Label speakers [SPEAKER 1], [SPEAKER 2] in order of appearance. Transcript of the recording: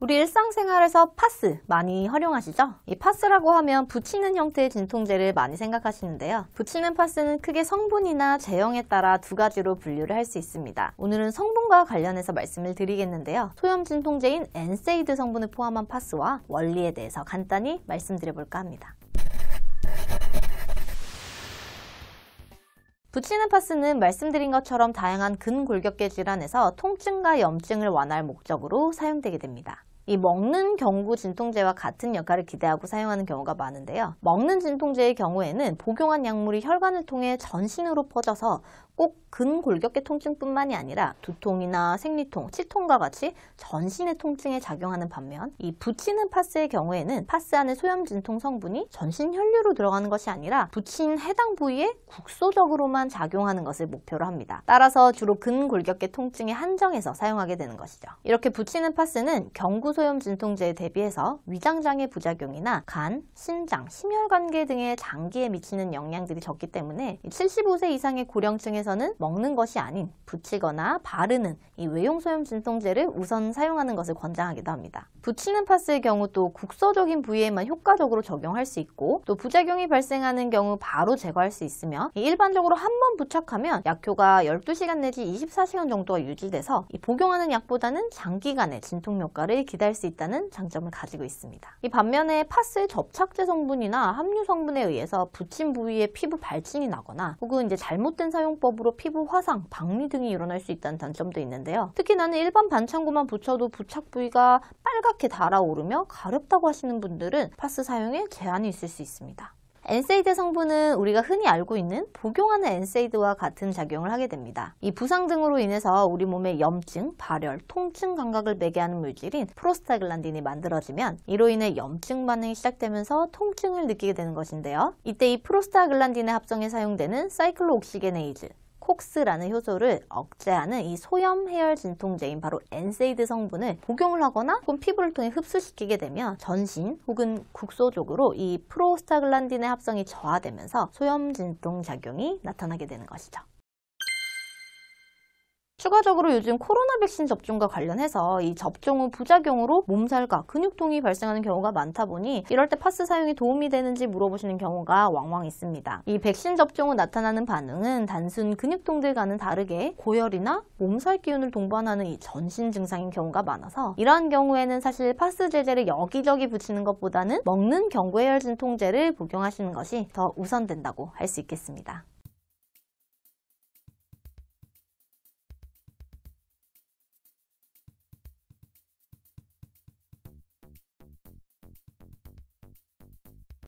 [SPEAKER 1] 우리 일상생활에서 파스 많이 활용하시죠? 이 파스라고 하면 붙이는 형태의 진통제를 많이 생각하시는데요. 붙이는 파스는 크게 성분이나 제형에 따라 두 가지로 분류를 할 수 있습니다. 오늘은 성분과 관련해서 말씀을 드리겠는데요. 소염 진통제인 엔세이드 성분을 포함한 파스와 원리에 대해서 간단히 말씀드려볼까 합니다. 붙이는 파스는 말씀드린 것처럼 다양한 근골격계 질환에서 통증과 염증을 완화할 목적으로 사용되게 됩니다. 이 먹는 경구 진통제와 같은 역할을 기대하고 사용하는 경우가 많은데요. 먹는 진통제의 경우에는 복용한 약물이 혈관을 통해 전신으로 퍼져서 꼭 근골격계 통증뿐만이 아니라 두통이나 생리통, 치통과 같이 전신의 통증에 작용하는 반면 이 붙이는 파스의 경우에는 파스 안의 소염 진통 성분이 전신 혈류로 들어가는 것이 아니라 붙인 해당 부위에 국소적으로만 작용하는 것을 목표로 합니다. 따라서 주로 근골격계 통증에 한정해서 사용하게 되는 것이죠. 이렇게 붙이는 파스는 경구 소염 진통제에 대비해서 위장장애 부작용이나 간, 신장, 심혈관계 등의 장기에 미치는 영향들이 적기 때문에 75세 이상의 고령층에서는 먹는 것이 아닌 붙이거나 바르는 이 외용소염 진통제를 우선 사용하는 것을 권장하기도 합니다. 붙이는 파스의 경우 또 국소적인 부위에만 효과적으로 적용할 수 있고 또 부작용이 발생하는 경우 바로 제거할 수 있으며 일반적으로 한 번 부착하면 약효가 12시간 내지 24시간 정도가 유지돼서 복용하는 약보다는 장기간의 진통 효과를 기다릴 배제할 수 있다는 장점을 가지고 있습니다. 이 반면에 파스의 접착제 성분이나 함유 성분에 의해서 붙인 부위에 피부 발진이 나거나 혹은 이제 잘못된 사용법으로 피부 화상, 박리 등이 일어날 수 있다는 단점도 있는데요. 특히 나는 일반 반창고만 붙여도 부착 부위가 빨갛게 달아오르며 가렵다고 하시는 분들은 파스 사용에 제한이 있을 수 있습니다. 엔세이드 성분은 우리가 흔히 알고 있는 복용하는 엔세이드와 같은 작용을 하게 됩니다. 이 부상 등으로 인해서 우리 몸의 염증, 발열, 통증 감각을 매개 하는 물질인 프로스타글란딘이 만들어지면 이로 인해 염증 반응이 시작되면서 통증을 느끼게 되는 것인데요. 이때 이 프로스타글란딘의 합성에 사용되는 사이클로옥시게네이즈 폭스라는 효소를 억제하는 이 소염 해열 진통제인 바로 엔세이드 성분을 복용을 하거나 혹은 피부를 통해 흡수시키게 되면 전신 혹은 국소 적으로이 프로스타글란딘의 합성이 저하되면서 소염 진통 작용이 나타나게 되는 것이죠. 추가적으로 요즘 코로나 백신 접종과 관련해서 이 접종 후 부작용으로 몸살과 근육통이 발생하는 경우가 많다 보니 이럴 때 파스 사용이 도움이 되는지 물어보시는 경우가 왕왕 있습니다. 이 백신 접종 후 나타나는 반응은 단순 근육통들과는 다르게 고열이나 몸살 기운을 동반하는 이 전신 증상인 경우가 많아서 이러한 경우에는 사실 파스 제제를 여기저기 붙이는 것보다는 먹는 경구해열 진통제를 복용하시는 것이 더 우선된다고 할 수 있겠습니다.